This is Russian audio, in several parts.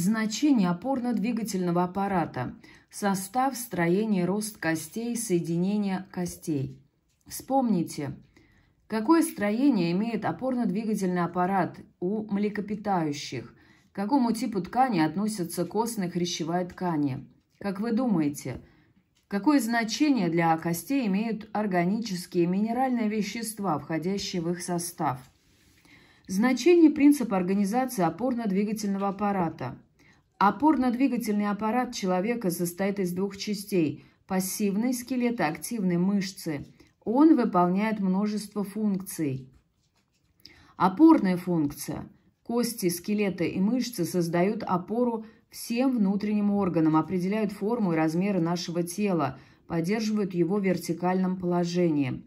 Значение опорно-двигательного аппарата. Состав, строение, рост костей, соединение костей. Вспомните, какое строение имеет опорно-двигательный аппарат у млекопитающих? К какому типу ткани относятся костная хрящевая ткани? Как вы думаете, какое значение для костей имеют органические и минеральные вещества, входящие в их состав? Значение принципа организации опорно-двигательного аппарата – Опорно-двигательный аппарат человека состоит из двух частей – пассивный скелет и активной мышцы. Он выполняет множество функций. Опорная функция. Кости, скелеты и мышцы создают опору всем внутренним органам, определяют форму и размеры нашего тела, поддерживают его в вертикальном положении.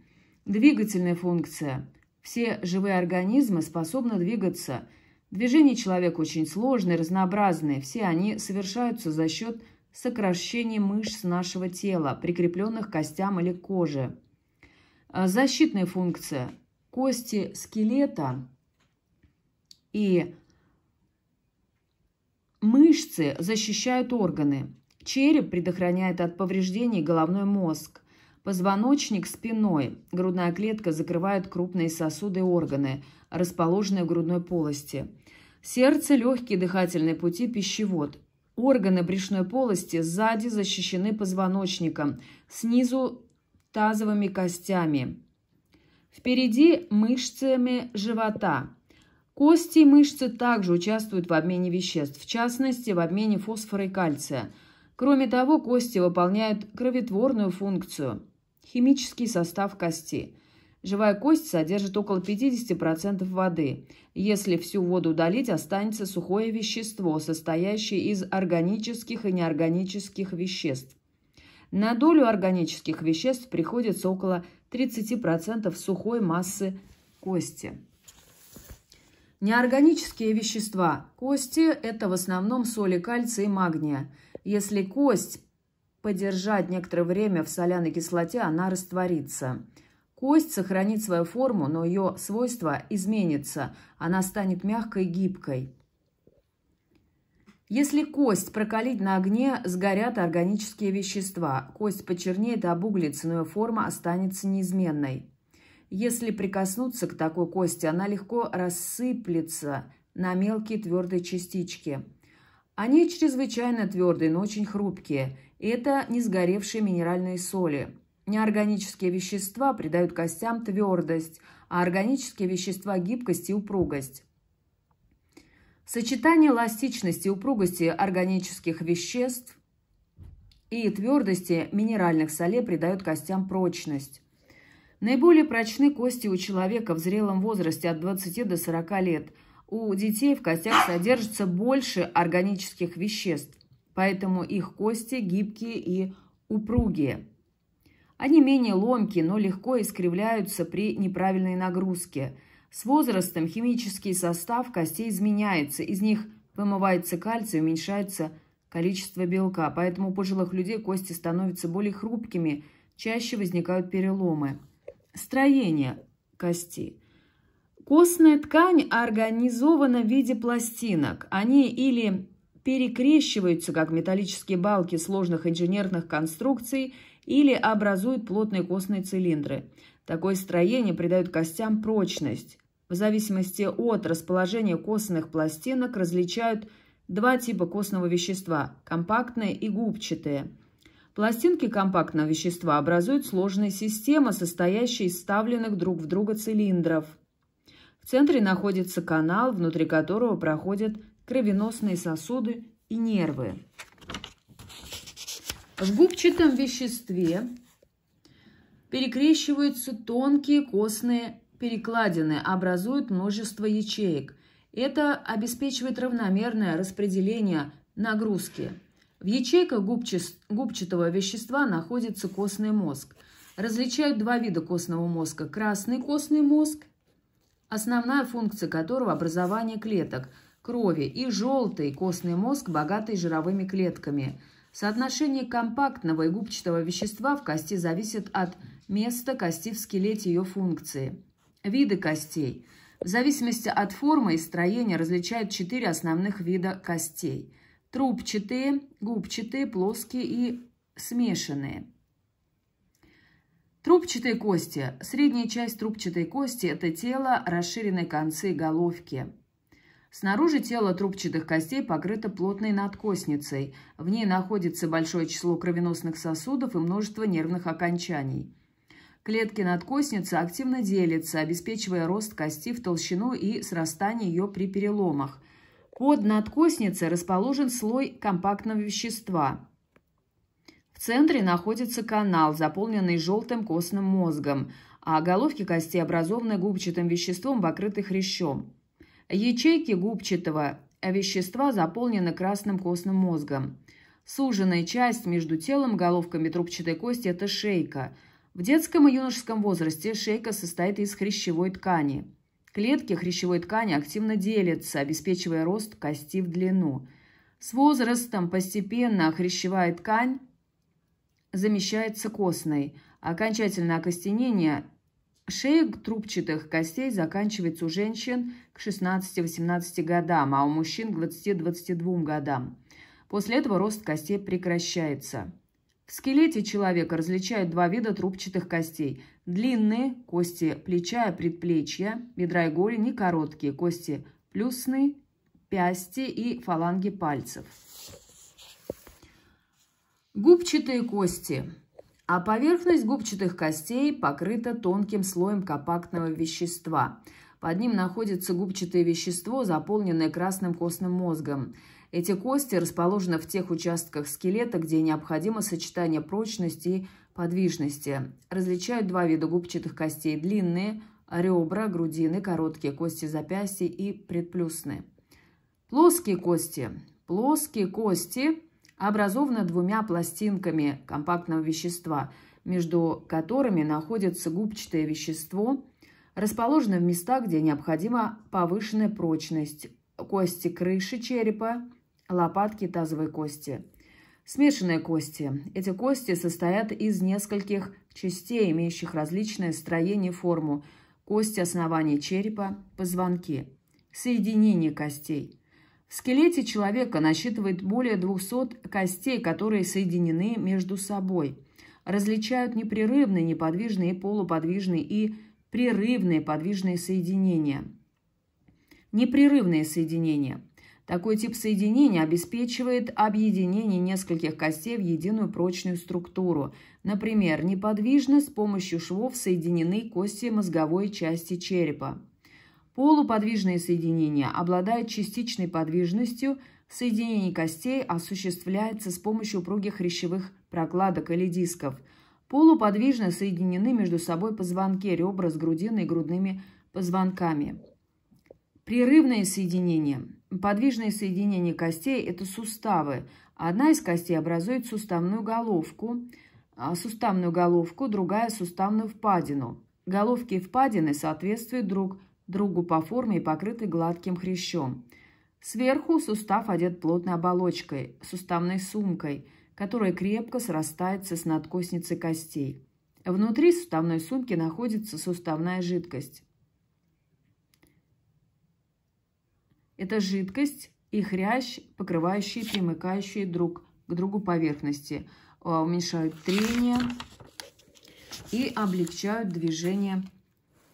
Двигательная функция. Все живые организмы способны двигаться – Движения человека очень сложные, разнообразные. Все они совершаются за счет сокращения мышц нашего тела, прикрепленных к костям или коже. Э, защитная функция. Кости скелета и мышцы защищают органы. Череп предохраняет от повреждений головной мозг. Позвоночник спиной, грудная клетка закрывает крупные сосуды и органы – расположенной в грудной полости. Сердце, легкие дыхательные пути, пищевод. Органы брюшной полости сзади защищены позвоночником, снизу – тазовыми костями. Впереди – мышцами живота. Кости и мышцы также участвуют в обмене веществ, в частности, в обмене фосфора и кальция. Кроме того, кости выполняют кроветворную функцию – химический состав кости. Живая кость содержит около 50% воды. Если всю воду удалить, останется сухое вещество, состоящее из органических и неорганических веществ. На долю органических веществ приходится около 30% сухой массы кости. Неорганические вещества кости – это в основном соли кальция и магния. Если кость подержать некоторое время в соляной кислоте, она растворится – Кость сохранит свою форму, но ее свойства изменятся. Она станет мягкой и гибкой. Если кость прокалить на огне, сгорят органические вещества. Кость почернеет и обуглится, но ее форма останется неизменной. Если прикоснуться к такой кости, она легко рассыплется на мелкие твердые частички. Они чрезвычайно твердые, но очень хрупкие. Это не сгоревшие минеральные соли. Неорганические вещества придают костям твердость, а органические вещества – гибкость и упругость. Сочетание эластичности и упругости органических веществ и твердости минеральных солей придает костям прочность. Наиболее прочны кости у человека в зрелом возрасте от 20 до 40 лет. У детей в костях содержится больше органических веществ, поэтому их кости гибкие и упругие. Они менее ломкие, но легко искривляются при неправильной нагрузке. С возрастом химический состав костей изменяется, из них вымывается кальций, уменьшается количество белка, поэтому у пожилых людей кости становятся более хрупкими, чаще возникают переломы. Строение кости. Костная ткань организована в виде пластинок. Они или перекрещиваются, как металлические балки сложных инженерных конструкций – или образуют плотные костные цилиндры. Такое строение придает костям прочность. В зависимости от расположения костных пластинок различают два типа костного вещества – компактные и губчатые. Пластинки компактного вещества образуют сложные системы, состоящие из вставленных друг в друга цилиндров. В центре находится канал, внутри которого проходят кровеносные сосуды и нервы. В губчатом веществе перекрещиваются тонкие костные перекладины, образуют множество ячеек. Это обеспечивает равномерное распределение нагрузки. В ячейках губчатого вещества находится костный мозг. Различают два вида костного мозга. Красный костный мозг, основная функция которого – образование клеток крови, и желтый костный мозг, богатый жировыми клетками – Соотношение компактного и губчатого вещества в кости зависит от места кости в скелете ее функции. Виды костей. В зависимости от формы и строения различают четыре основных вида костей. Трубчатые, губчатые, плоские и смешанные. Трубчатые кости. Средняя часть трубчатой кости – это тело, расширенные концы головки – Снаружи тело трубчатых костей покрыто плотной надкосницей. В ней находится большое число кровеносных сосудов и множество нервных окончаний. Клетки надкосницы активно делятся, обеспечивая рост кости в толщину и срастание ее при переломах. Под надкосницей расположен слой компактного вещества. В центре находится канал, заполненный желтым костным мозгом, а головки костей образованы губчатым веществом, покрытых хрящом. Ячейки губчатого а вещества заполнены красным костным мозгом. Суженная часть между телом и головками трубчатой кости – это шейка. В детском и юношеском возрасте шейка состоит из хрящевой ткани. Клетки хрящевой ткани активно делятся, обеспечивая рост кости в длину. С возрастом постепенно хрящевая ткань замещается костной. А окончательное окостенение Шея трубчатых костей заканчивается у женщин к 16-18 годам, а у мужчин к 20-22 годам. После этого рост костей прекращается. В скелете человека различают два вида трубчатых костей. Длинные – кости плеча и предплечья, бедра и голени, короткие – кости плюсны, пясти и фаланги пальцев. Губчатые кости – а поверхность губчатых костей покрыта тонким слоем компактного вещества. Под ним находится губчатое вещество, заполненное красным костным мозгом. Эти кости расположены в тех участках скелета, где необходимо сочетание прочности и подвижности. Различают два вида губчатых костей – длинные, ребра, грудины, короткие кости запястья и предплюсные. Плоские кости. Плоские кости образована двумя пластинками компактного вещества, между которыми находится губчатое вещество, расположено в местах, где необходима повышенная прочность кости крыши черепа, лопатки тазовой кости. Смешанные кости. Эти кости состоят из нескольких частей, имеющих различное строение и форму. Кости основания черепа, позвонки. Соединение костей – в скелете человека насчитывает более 200 костей, которые соединены между собой. Различают непрерывные, неподвижные, полуподвижные и прерывные подвижные соединения. Непрерывные соединения. Такой тип соединения обеспечивает объединение нескольких костей в единую прочную структуру. Например, неподвижно с помощью швов соединены кости мозговой части черепа. Полуподвижные соединения обладают частичной подвижностью, соединение костей осуществляется с помощью упругих хрящевых прокладок или дисков. Полуподвижно соединены между собой позвонки, ребра с грудиной и грудными позвонками. Прерывные соединения. Подвижные соединения костей – это суставы. Одна из костей образует суставную головку, а, суставную головку, другая – суставную впадину. Головки и впадины соответствуют друг другу другу по форме и покрыты гладким хрящом. Сверху сустав одет плотной оболочкой, суставной сумкой, которая крепко срастается с надкосницы костей. Внутри суставной сумки находится суставная жидкость. Это жидкость и хрящ, покрывающие примыкающие друг к другу поверхности, э, уменьшают трение и облегчают движение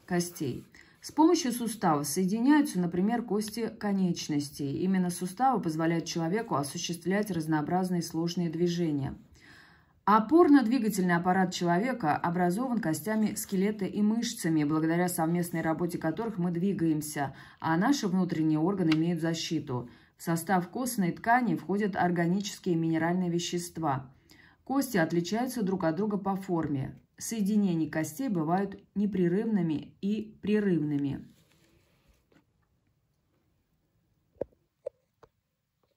костей. С помощью суставов соединяются, например, кости конечностей. Именно суставы позволяют человеку осуществлять разнообразные сложные движения. Опорно-двигательный аппарат человека образован костями скелета и мышцами, благодаря совместной работе которых мы двигаемся, а наши внутренние органы имеют защиту. В состав костной ткани входят органические и минеральные вещества. Кости отличаются друг от друга по форме соединений костей бывают непрерывными и прерывными.